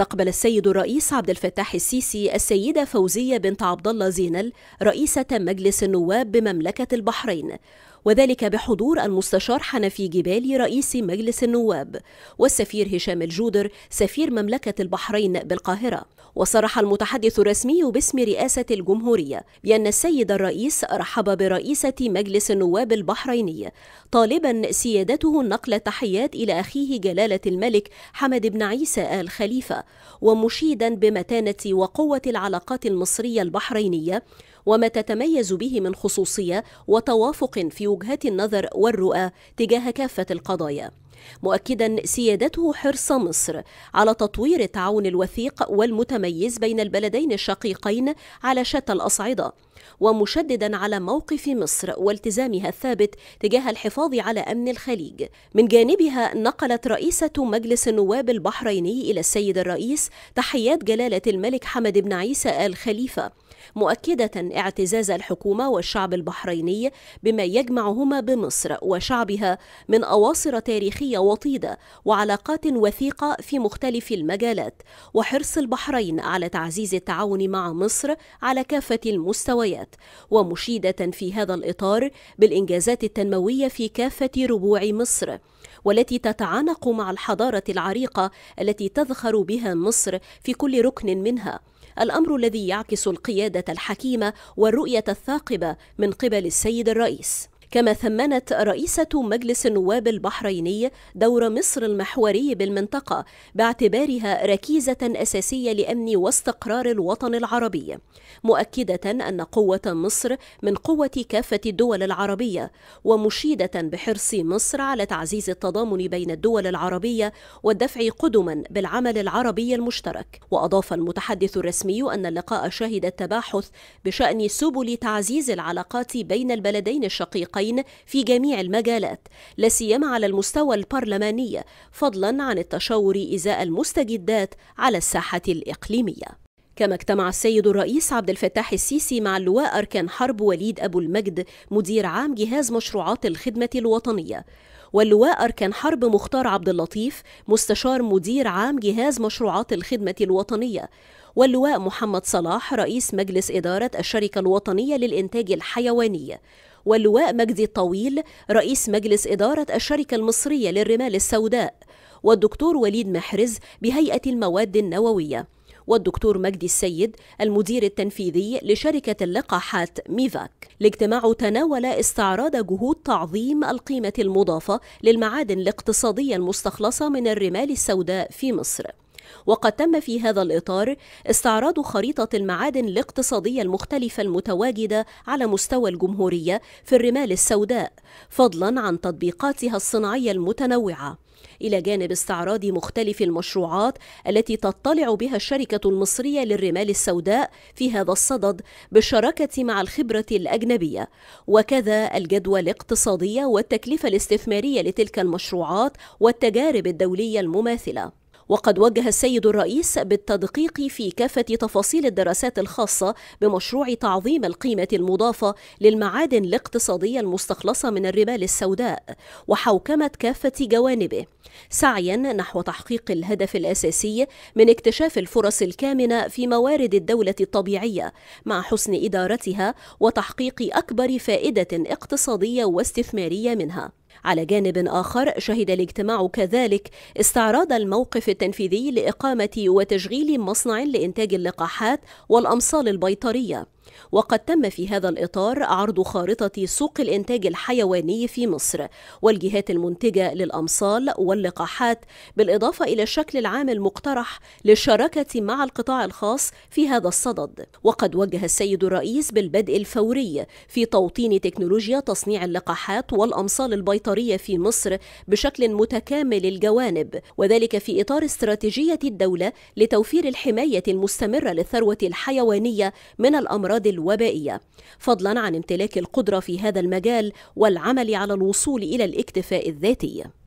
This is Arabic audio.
استقبل السيد الرئيس عبد الفتاح السيسي السيدة فوزية بنت عبد الله زينل رئيسة مجلس النواب بمملكة البحرين وذلك بحضور المستشار حنفي جبالي رئيس مجلس النواب والسفير هشام الجودر سفير مملكة البحرين بالقاهرة وصرح المتحدث الرسمي باسم رئاسة الجمهورية بأن السيد الرئيس رحب برئيسة مجلس النواب البحريني طالبا سيادته نقل التحيات إلى أخيه جلالة الملك حمد بن عيسى آل خليفة ومشيدا بمتانة وقوة العلاقات المصرية البحرينية وما تتميز به من خصوصية وتوافق في وجهات النظر والرؤى تجاه كافة القضايا مؤكدا سيادته حرص مصر على تطوير التعاون الوثيق والمتميز بين البلدين الشقيقين على شتى الأصعدة ومشددا على موقف مصر والتزامها الثابت تجاه الحفاظ على امن الخليج. من جانبها نقلت رئيسة مجلس النواب البحريني الى السيد الرئيس تحيات جلالة الملك حمد بن عيسى آل خليفة مؤكدة اعتزاز الحكومة والشعب البحريني بما يجمعهما بمصر وشعبها من أواصر تاريخية وطيدة وعلاقات وثيقة في مختلف المجالات وحرص البحرين على تعزيز التعاون مع مصر على كافة المستويات ومشيدة في هذا الإطار بالإنجازات التنموية في كافة ربوع مصر والتي تتعانق مع الحضارة العريقة التي تذخر بها مصر في كل ركن منها الأمر الذي يعكس القيادة الحكيمة والرؤية الثاقبة من قبل السيد الرئيس كما ثمنت رئيسة مجلس النواب البحريني دور مصر المحوري بالمنطقة باعتبارها ركيزة أساسية لأمن واستقرار الوطن العربي مؤكدة أن قوة مصر من قوة كافة الدول العربية ومشيدة بحرص مصر على تعزيز التضامن بين الدول العربية والدفع قدما بالعمل العربي المشترك وأضاف المتحدث الرسمي أن اللقاء شهد التباحث بشأن سبل تعزيز العلاقات بين البلدين الشقيقين الفريقين في جميع المجالات لا سيما على المستوى البرلماني فضلا عن التشاور ازاء المستجدات على الساحه الاقليميه كما اجتمع السيد الرئيس عبد الفتاح السيسي مع اللواء أركان حرب وليد أبو المجد مدير عام جهاز مشروعات الخدمة الوطنية واللواء أركان حرب مختار عبد اللطيف مستشار مدير عام جهاز مشروعات الخدمة الوطنية واللواء محمد صلاح رئيس مجلس إدارة الشركة الوطنية للإنتاج الحيواني واللواء مجدي الطويل رئيس مجلس إدارة الشركة المصرية للرمال السوداء والدكتور وليد محرز بهيئة المواد النووية والدكتور مجدي السيد المدير التنفيذي لشركة اللقاحات ميفاك الاجتماع تناول استعراض جهود تعظيم القيمة المضافة للمعادن الاقتصادية المستخلصة من الرمال السوداء في مصر وقد تم في هذا الإطار استعراض خريطة المعادن الاقتصادية المختلفة المتواجدة على مستوى الجمهورية في الرمال السوداء فضلا عن تطبيقاتها الصناعية المتنوعة إلى جانب استعراض مختلف المشروعات التي تطلع بها الشركة المصرية للرمال السوداء في هذا الصدد بالشراكة مع الخبرة الأجنبية وكذا الجدوى الاقتصادية والتكلفة الاستثمارية لتلك المشروعات والتجارب الدولية المماثلة وقد وجه السيد الرئيس بالتدقيق في كافة تفاصيل الدراسات الخاصة بمشروع تعظيم القيمة المضافة للمعادن الاقتصادية المستخلصة من الرمال السوداء وحوكمة كافة جوانبه سعيا نحو تحقيق الهدف الأساسي من اكتشاف الفرص الكامنة في موارد الدولة الطبيعية مع حسن إدارتها وتحقيق أكبر فائدة اقتصادية واستثمارية منها على جانب آخر شهد الاجتماع كذلك استعراض الموقف التنفيذي لإقامة وتشغيل مصنع لإنتاج اللقاحات والأمصال البيطرية وقد تم في هذا الإطار عرض خارطة سوق الإنتاج الحيواني في مصر والجهات المنتجة للأمصال واللقاحات بالإضافة إلى الشكل العام المقترح للشراكة مع القطاع الخاص في هذا الصدد وقد وجه السيد الرئيس بالبدء الفوري في توطين تكنولوجيا تصنيع اللقاحات والأمصال البيطرية في مصر بشكل متكامل الجوانب وذلك في إطار استراتيجية الدولة لتوفير الحماية المستمرة للثروة الحيوانية من الأمراض الامراض الوبائيه فضلا عن امتلاك القدره في هذا المجال والعمل على الوصول الى الاكتفاء الذاتي